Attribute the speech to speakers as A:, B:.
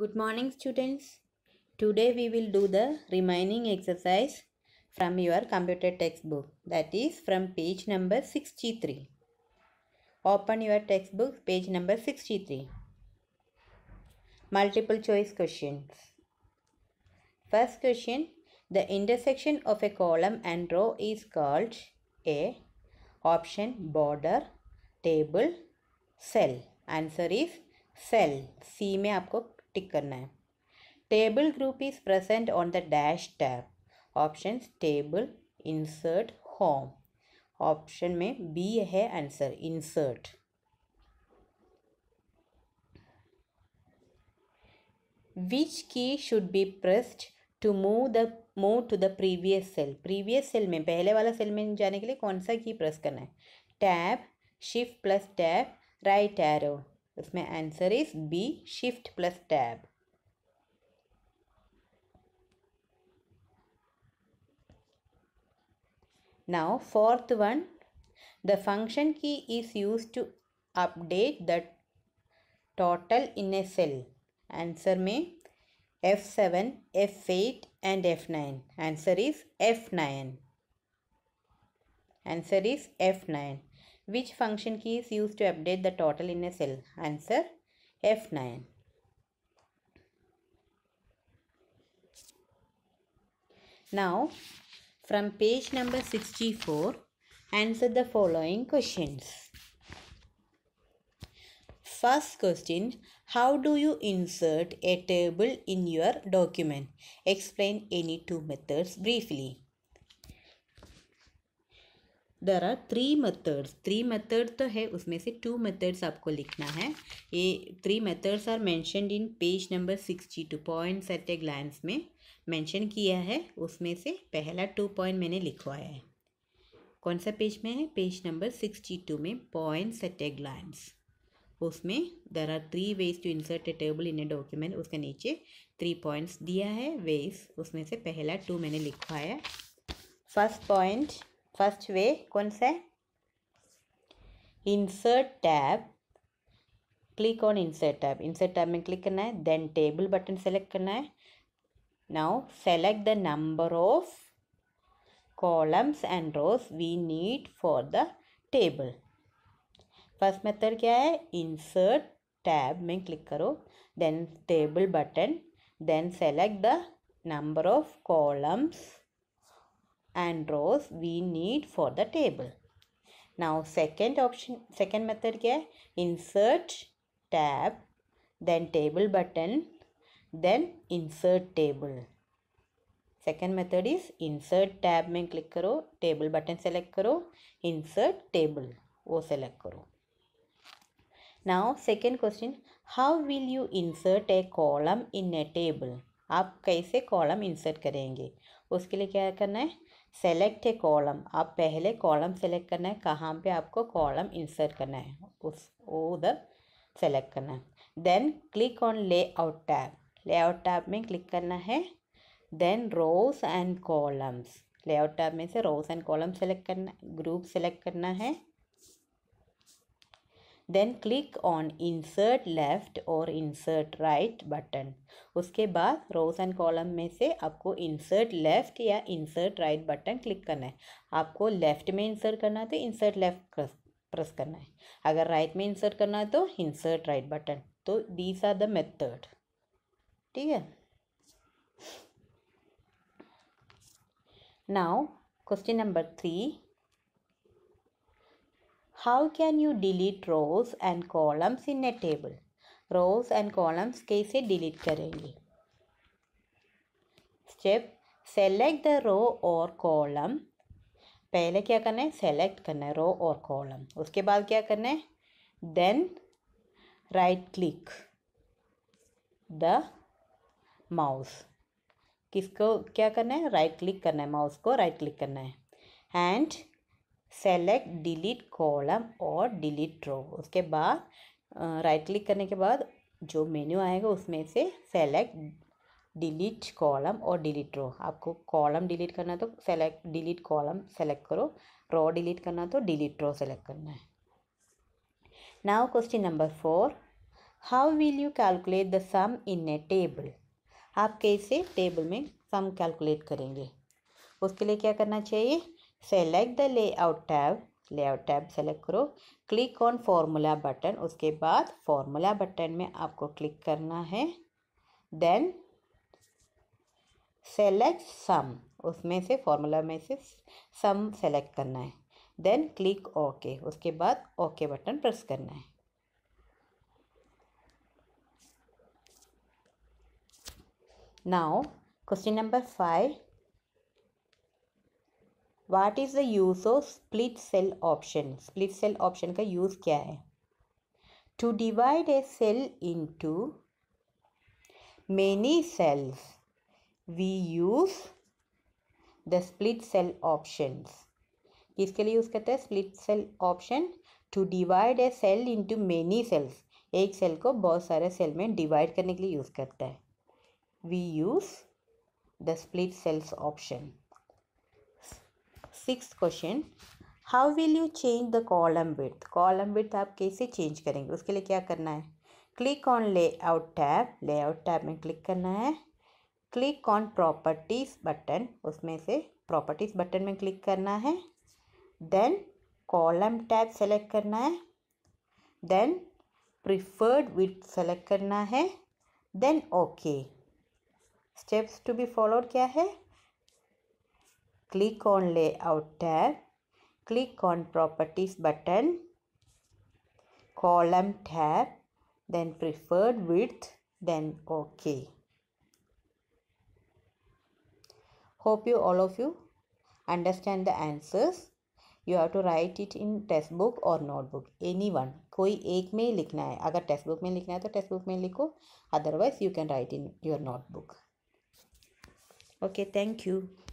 A: Good morning students. Today we will do the remaining exercise from your computer textbook that is from page number 63. Open your textbook page number 63. Multiple choice questions. First question. The intersection of a column and row is called A. Option border, table, cell. Answer is cell. Me, आपको tick करना है table group is present on the dash tab option table insert home option में B है answer insert which key should be pressed to move the move to the previous cell previous cell में पहले वाला cell में जाने के लिए कौन सा की प्रेस करना है tab shift plus tab right arrow उसमें answer is B shift plus tab now fourth one the function key is use to update the total in a cell answer में F seven F eight and F nine answer is F nine answer is F nine Which function key is used to update the total in a cell? Answer F9. Now, from page number 64, answer the following questions. First question, how do you insert a table in your document? Explain any two methods briefly. There are three methods three method तो है उसमें से two methods आपको लिखना है ये three methods are mentioned in page number sixty two point set a glance में mention किया है उसमें से पहला टू पॉइंट मैंने लिखवाया है कौन सा पेज में है पेज नंबर सिक्सटी टू में पॉइंट एट ए ग्लांस उसमें there are three ways to insert a table in a document उसके नीचे थ्री पॉइंट्स दिया है वेज उसमें से पहला टू मैंने लिखवाया फर्स्ट पॉइंट फर्स्ट वे कौन सा है insert tab click on insert tab insert tab में क्लिक करना है देन टेबल बटन सेलेक्ट करना है now select the number of columns and rows we need for the table first method क्या है इंसर्ट टैब में क्लिक करो then table button then select the number of columns and rows we need for the table. Now second option, second method क्या है insert tab, then table button, then insert table. Second method is insert tab में click करो table button select करो insert table वो select करो Now second question how will you insert a column in a table आप कैसे column insert करेंगे उसके लिए क्या करना है सेलेक्ट ए कॉलम आप पहले कॉलम सेलेक्ट करना है कहाँ पे आपको कॉलम इंसर्ट करना है उस उधर सेलेक्ट करना है then click on layout tab layout tab में क्लिक करना है then rows and columns layout tab में से रोज एंड कॉलम सेलेक्ट करना ग्रुप सेलेक्ट करना है then click on insert left और इंसर्ट राइट बटन उसके बाद रोज एंड कॉलम में से आपको इंसर्ट लेफ़्ट या इंसर्ट राइट बटन क्लिक करना है आपको लेफ़्ट में इंसर्ट करना है तो इंसर्ट लेफ़्ट प्रेस करना है अगर राइट right में इंसर्ट करना है तो इंसर्ट राइट बटन तो दीज आर द मेथड ठीक है now question number three How can you delete rows and columns in a table? Rows and columns कैसे delete करेंगे स्टेप सेलेक्ट द रो और कॉलम पहले क्या करना है सेलेक्ट करना है रो और कॉलम उसके बाद क्या करना है then right click the mouse किसको क्या करना है राइट क्लिक करना है माउस को राइट क्लिक करना है एंड सेलेक्ट डिलीट कॉलम और डिलीट रो उसके बाद राइट क्लिक करने के बाद जो मेन्यू आएगा उसमें से सेलेक्ट डिलीट कॉलम और डिलीट रो आपको कॉलम डिलीट करना तो सेलेक्ट डिलीट कॉलम सेलेक्ट करो रो डिलीट करना तो डिलीट रो सेलेक्ट करना है now question number four how will you calculate the sum in a table आप कैसे टेबल में सम कैलकुलेट करेंगे उसके लिए क्या करना चाहिए select the layout tab layout tab select करो क्लिक ऑन फॉर्मूला बटन उसके बाद फॉर्मूला बटन में आपको क्लिक करना है देन सेलेक्ट सम उसमें से फॉर्मूला में से सम सेलेक्ट करना है देन क्लिक ओके उसके बाद ओके बटन प्रेस करना है now question number five what is the use of split cell option split cell option का यूज़ क्या है to divide a cell to many cells we use the split cell option किसके लिए use करते हैं split cell option to divide a cell into many cells एक cell को बहुत सारे सेल में डिवाइड करने के लिए यूज़ करता है we use the split cells option six question how will you change the column with column with आप कैसे चेंज करेंगे उसके लिए क्या करना है click on layout tab layout tab में क्लिक करना है क्लिक ऑन प्रॉपर्टीज़ बटन उसमें से प्रॉपर्टीज़ बटन में क्लिक करना है देन कॉलम टैब सेलेक्ट करना है देन प्रिफर्ड विथ सेलेक्ट करना है then okay steps to be followed क्या है click on layout tab click on properties button column tab then preferred width then okay hope you all of you understand the answers you have to write it in test book or notebook any one कोई एक में ही लिखना है अगर text book में लिखना है तो टेक्स्ट बुक में लिखो otherwise you can write in your notebook okay thank you